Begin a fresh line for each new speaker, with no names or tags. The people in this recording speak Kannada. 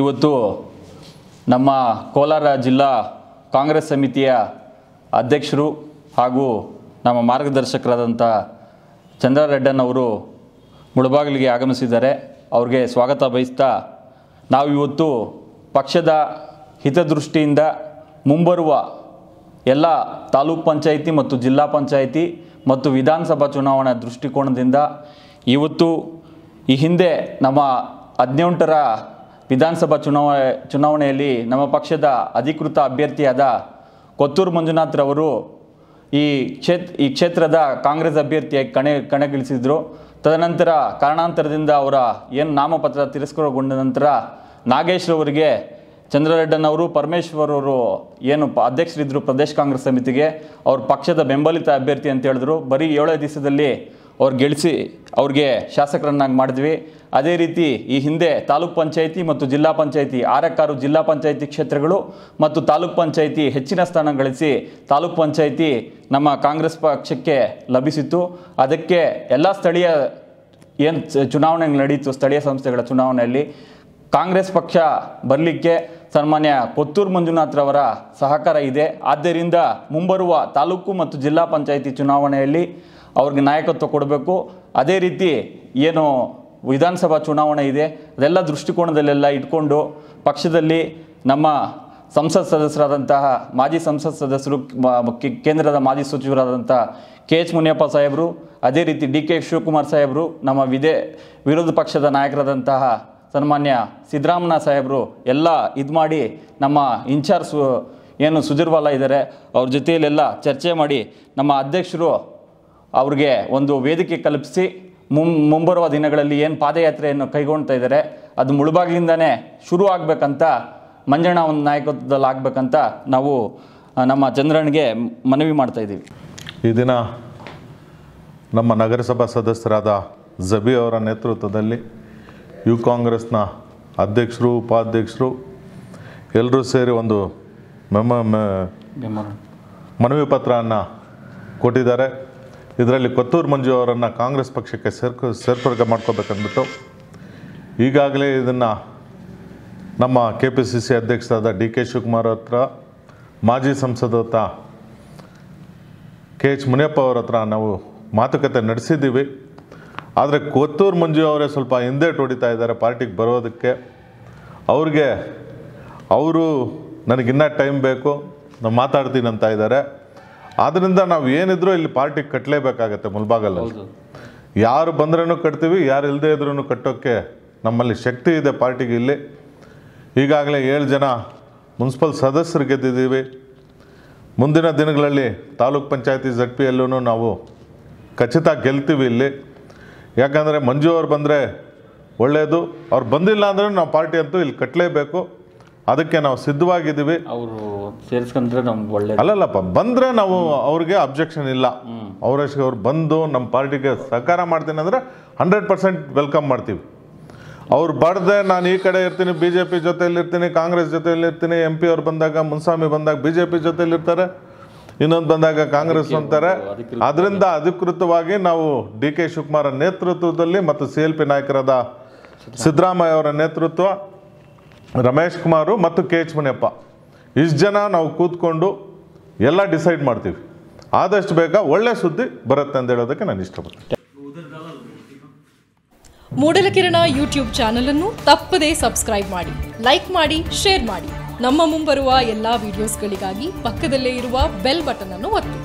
ಇವತ್ತು ನಮ್ಮ ಕೋಲಾರ ಜಿಲ್ಲಾ ಕಾಂಗ್ರೆಸ್ ಸಮಿತಿಯ ಅಧ್ಯಕ್ಷರು ಹಾಗೂ ನಮ್ಮ ಮಾರ್ಗದರ್ಶಕರಾದಂಥ ಚಂದ್ರಾರೆಡ್ಡನವರು ಮುಳಬಾಗಿಲಿಗೆ ಆಗಮಿಸಿದ್ದಾರೆ ಅವ್ರಿಗೆ ಸ್ವಾಗತ ಬಯಸ್ತಾ ನಾವು ಇವತ್ತು ಪಕ್ಷದ ಹಿತದೃಷ್ಟಿಯಿಂದ ಮುಂಬರುವ ಎಲ್ಲ ತಾಲೂಕ್ ಪಂಚಾಯಿತಿ ಮತ್ತು ಜಿಲ್ಲಾ ಪಂಚಾಯಿತಿ ಮತ್ತು ವಿಧಾನಸಭಾ ಚುನಾವಣಾ ದೃಷ್ಟಿಕೋನದಿಂದ ಇವತ್ತು ಈ ಹಿಂದೆ ನಮ್ಮ ಹದಿನೆಂಟರ ವಿಧಾನಸಭಾ ಚುನಾವ ಚುನಾವಣೆಯಲ್ಲಿ ನಮ್ಮ ಪಕ್ಷದ ಅಧಿಕೃತ ಅಭ್ಯರ್ಥಿಯಾದ ಕೊತ್ತೂರು ಮಂಜುನಾಥ್ ರವರು ಈ ಕ್ಷೇತ್ರ ಈ ಕ್ಷೇತ್ರದ ಕಾಂಗ್ರೆಸ್ ಅಭ್ಯರ್ಥಿಯಾಗಿ ಕಣೆ ಕಣಗಿಳಿಸಿದ್ರು ತದನಂತರ ಕಾರಣಾಂತರದಿಂದ ಅವರ ಏನು ನಾಮಪತ್ರ ತಿರಸ್ಕೃತಗೊಂಡ ನಂತರ ನಾಗೇಶ್ ರವರಿಗೆ ಚಂದ್ರರೆಡ್ಡನವರು ಪರಮೇಶ್ವರ್ ಅವರು ಏನು ಅಧ್ಯಕ್ಷರಿದ್ದರು ಪ್ರದೇಶ ಕಾಂಗ್ರೆಸ್ ಸಮಿತಿಗೆ ಅವರು ಪಕ್ಷದ ಬೆಂಬಲಿತ ಅಭ್ಯರ್ಥಿ ಅಂತ ಹೇಳಿದ್ರು ಬರೀ ಏಳೇ ದಿವಸದಲ್ಲಿ ಅವ್ರು ಗೆಲ್ಲಿಸಿ ಅವ್ರಿಗೆ ಶಾಸಕರನ್ನಾಗಿ ಮಾಡಿದ್ವಿ ಅದೇ ರೀತಿ ಈ ಹಿಂದೆ ತಾಲೂಕ್ ಪಂಚಾಯಿತಿ ಮತ್ತು ಜಿಲ್ಲಾ ಪಂಚಾಯಿತಿ ಆರಕ್ಕಾರು ಜಿಲ್ಲಾ ಪಂಚಾಯಿತಿ ಕ್ಷೇತ್ರಗಳು ಮತ್ತು ತಾಲೂಕ್ ಪಂಚಾಯಿತಿ ಹೆಚ್ಚಿನ ಸ್ಥಾನ ಗಳಿಸಿ ತಾಲೂಕ್ ಪಂಚಾಯಿತಿ ನಮ್ಮ ಕಾಂಗ್ರೆಸ್ ಪಕ್ಷಕ್ಕೆ ಲಭಿಸಿತ್ತು ಅದಕ್ಕೆ ಎಲ್ಲ ಸ್ಥಳೀಯ ಏನು ಚುನಾವಣೆ ನಡೀತು ಸ್ಥಳೀಯ ಸಂಸ್ಥೆಗಳ ಚುನಾವಣೆಯಲ್ಲಿ ಕಾಂಗ್ರೆಸ್ ಪಕ್ಷ ಬರಲಿಕ್ಕೆ ಸನ್ಮಾನ್ಯ ಕೊತ್ತೂರು ಮಂಜುನಾಥ್ರವರ ಸಹಕಾರ ಇದೆ ಆದ್ದರಿಂದ ಮುಂಬರುವ ತಾಲೂಕು ಮತ್ತು ಜಿಲ್ಲಾ ಪಂಚಾಯಿತಿ ಚುನಾವಣೆಯಲ್ಲಿ ಅವ್ರಿಗೆ ನಾಯಕತ್ವ ಕೊಡಬೇಕು ಅದೇ ರೀತಿ ಏನು ವಿಧಾನಸಭಾ ಚುನಾವಣೆ ಇದೆ ಅದೆಲ್ಲ ದೃಷ್ಟಿಕೋನದಲ್ಲೆಲ್ಲ ಇಟ್ಕೊಂಡು ಪಕ್ಷದಲ್ಲಿ ನಮ್ಮ ಸಂಸತ್ ಸದಸ್ಯರಾದಂತಹ ಮಾಜಿ ಸಂಸತ್ ಸದಸ್ಯರು ಕೇಂದ್ರದ ಮಾಜಿ ಸಚಿವರಾದಂತಹ ಕೆ ಎಚ್ ಮುನಿಯಪ್ಪ ಸಾಹೇಬರು ಅದೇ ರೀತಿ ಡಿ ಕೆ ಶಿವಕುಮಾರ್ ಸಾಹೇಬರು ನಮ್ಮ ವಿದೇ ವಿರೋಧ ಪಕ್ಷದ ನಾಯಕರಾದಂತಹ ಸನ್ಮಾನ್ಯ ಸಿದ್ದರಾಮಯ್ಯ ಸಾಹೇಬರು ಎಲ್ಲ ಇದು ಮಾಡಿ ನಮ್ಮ ಇನ್ಚಾರ್ಜ್ ಏನು ಸುಧೀರ್ವಾಲ ಇದ್ದಾರೆ ಅವ್ರ ಜೊತೆಯಲ್ಲೆಲ್ಲ ಚರ್ಚೆ ಮಾಡಿ ನಮ್ಮ ಅಧ್ಯಕ್ಷರು ಅವ್ರಿಗೆ ಒಂದು ವೇದಿಕೆ ಕಲ್ಪಿಸಿ ಮುಂ ಮುಂಬರುವ ದಿನಗಳಲ್ಲಿ ಏನು ಪಾದಯಾತ್ರೆಯನ್ನು ಕೈಗೊಳ್ತಾ ಇದ್ದಾರೆ ಅದು ಮುಳುಬಾಗಿಲಿಂದನೇ ಶುರು ಆಗಬೇಕಂತ ಮಂಜಣ್ಣ ಒಂದು ನಾಯಕತ್ವದಲ್ಲಿ ಆಗಬೇಕಂತ ನಾವು ನಮ್ಮ ಚಂದ್ರನಿಗೆ ಮನವಿ ಮಾಡ್ತಾ ಇದ್ದೀವಿ
ಈ ದಿನ ನಮ್ಮ ನಗರಸಭಾ ಸದಸ್ಯರಾದ ಜಬಿ ಅವರ ನೇತೃತ್ವದಲ್ಲಿ ಯು ಕಾಂಗ್ರೆಸ್ನ ಅಧ್ಯಕ್ಷರು ಉಪಾಧ್ಯಕ್ಷರು ಎಲ್ಲರೂ ಸೇರಿ ಒಂದು ಮೆಮ ಮನವಿ ಪತ್ರವನ್ನು ಕೊಟ್ಟಿದ್ದಾರೆ ಇದರಲ್ಲಿ ಕೊತ್ತೂರು ಮಂಜು ಅವರನ್ನು ಕಾಂಗ್ರೆಸ್ ಪಕ್ಷಕ್ಕೆ ಸೇರ್ಕೊ ಸೇರ್ಪಡೆ ಮಾಡ್ಕೋಬೇಕಂದ್ಬಿಟ್ಟು ಈಗಾಗಲೇ ಇದನ್ನು ನಮ್ಮ ಕೆ ಪಿ ಸಿ ಸಿ ಅಧ್ಯಕ್ಷರಾದ ಡಿ ಕೆ ಶಿವಕುಮಾರ್ ಹತ್ರ ಮಾಜಿ ಸಂಸದ ಕೆ ಎಚ್ ಮುನಿಯಪ್ಪ ಅವರ ಹತ್ರ ನಾವು ಮಾತುಕತೆ ನಡೆಸಿದ್ದೀವಿ ಆದರೆ ಕೊತ್ತೂರು ಮಂಜು ಅವರೇ ಸ್ವಲ್ಪ ಹಿಂದೆ ಹೊಡಿತಾ ಇದ್ದಾರೆ ಪಾರ್ಟಿಗೆ ಬರೋದಕ್ಕೆ ಅವ್ರಿಗೆ ಅವರು ನನಗಿನ್ನ ಟೈಮ್ ಬೇಕು ನಾನು ಮಾತಾಡ್ತೀನಿ ಅಂತ ಇದ್ದಾರೆ ಆದ್ದರಿಂದ ನಾವು ಏನಿದ್ರು ಇಲ್ಲಿ ಪಾರ್ಟಿಗೆ ಕಟ್ಟಲೇಬೇಕಾಗತ್ತೆ ಮುಲ್ಬಾಗಲ್ಲ ಯಾರು ಬಂದ್ರೂ ಕಟ್ತೀವಿ ಯಾರು ಇಲ್ಲದೆ ಇದ್ರೂ ಕಟ್ಟೋಕ್ಕೆ ನಮ್ಮಲ್ಲಿ ಶಕ್ತಿ ಇದೆ ಪಾರ್ಟಿಗೆ ಇಲ್ಲಿ ಈಗಾಗಲೇ ಏಳು ಜನ ಮುನ್ಸಿಪಲ್ ಸದಸ್ಯರು ಗೆದ್ದಿದ್ದೀವಿ ಮುಂದಿನ ದಿನಗಳಲ್ಲಿ ತಾಲೂಕ್ ಪಂಚಾಯತಿ ಜಡ್ ನಾವು ಖಚಿತ ಗೆಲ್ತೀವಿ ಇಲ್ಲಿ ಯಾಕಂದರೆ ಮಂಜು ಅವ್ರು ಬಂದರೆ ಒಳ್ಳೆಯದು ಅವ್ರು ಬಂದಿಲ್ಲ ಅಂದ್ರೆ ನಾವು ಪಾರ್ಟಿ ಅಂತೂ ಇಲ್ಲಿ ಕಟ್ಟಲೇಬೇಕು ಅದಕ್ಕೆ ನಾವು ಸಿದ್ಧವಾಗಿದ್ದೀವಿ ಅವರು ಸೇರಿಸ್ಕೊಂಡ್ರೆ ನಮ್ಗೆ ಒಳ್ಳೆ ಅಲ್ಲಲ್ಲಪ್ಪ ಬಂದರೆ ನಾವು ಅವ್ರಿಗೆ ಅಬ್ಜೆಕ್ಷನ್ ಇಲ್ಲ ಅವರೇಶ್ ಅವ್ರು ಬಂದು ನಮ್ಮ ಪಾರ್ಟಿಗೆ ಸಹಕಾರ ಮಾಡ್ತೀನಿ ಅಂದರೆ ಹಂಡ್ರೆಡ್ ಪರ್ಸೆಂಟ್ ವೆಲ್ಕಮ್ ಮಾಡ್ತೀವಿ ಅವ್ರು ಬಡ್ದೆ ನಾನು ಈ ಕಡೆ ಇರ್ತೀನಿ ಬಿ ಜೆ ಪಿ ಜೊತೆಯಲ್ಲಿರ್ತೀನಿ ಕಾಂಗ್ರೆಸ್ ಜೊತೆಯಲ್ಲಿರ್ತೀನಿ ಎಂ ಪಿ ಅವ್ರು ಬಂದಾಗ ಮುನ್ಸ್ವಾಮಿ ಬಂದಾಗ ಬಿ ಜೆ ಪಿ ಜೊತೆಯಲ್ಲಿರ್ತಾರೆ ಇನ್ನೊಂದು ಬಂದಾಗ ಕಾಂಗ್ರೆಸ್ ಅಂತಾರೆ ಅದರಿಂದ ಅಧಿಕೃತವಾಗಿ ನಾವು ಡಿ ಕೆ ಶಿವಕುಮಾರ್ ನೇತೃತ್ವದಲ್ಲಿ ಮತ್ತು ಸಿ ಎಲ್ ಪಿ ನಾಯಕರಾದ ಸಿದ್ದರಾಮಯ್ಯ ಅವರ ನೇತೃತ್ವ ರಮೇಶ್ ಕುಮಾರು ಮತ್ತು ಕೆ ಎಚ್ ಮುನಿಯಪ್ಪ ಇಷ್ಟು ಜನ ನಾವು ಕೂತ್ಕೊಂಡು ಎಲ್ಲ ಡಿಸೈಡ್ ಮಾಡ್ತೀವಿ ಆದಷ್ಟು ಬೇಗ ಒಳ್ಳೆ ಸುದ್ದಿ ಬರುತ್ತೆ ಅಂತ ಹೇಳೋದಕ್ಕೆ ನಾನು ಇಷ್ಟಪಡ್ತೀನಿ ಮೂಡಲಕಿರಣ ಯೂಟ್ಯೂಬ್ ಚಾನೆಲ್ ಅನ್ನು ತಪ್ಪದೇ ಸಬ್ಸ್ಕ್ರೈಬ್ ಮಾಡಿ ಲೈಕ್ ಮಾಡಿ ಶೇರ್ ಮಾಡಿ ನಮ್ಮ ಮುಂಬರುವ ಎಲ್ಲ ವಿಡಿಯೋಸ್ಗಳಿಗಾಗಿ ಪಕ್ಕದಲ್ಲೇ ಇರುವ ಬೆಲ್ ಬಟನ್ ಅನ್ನು ಒತ್ತಿ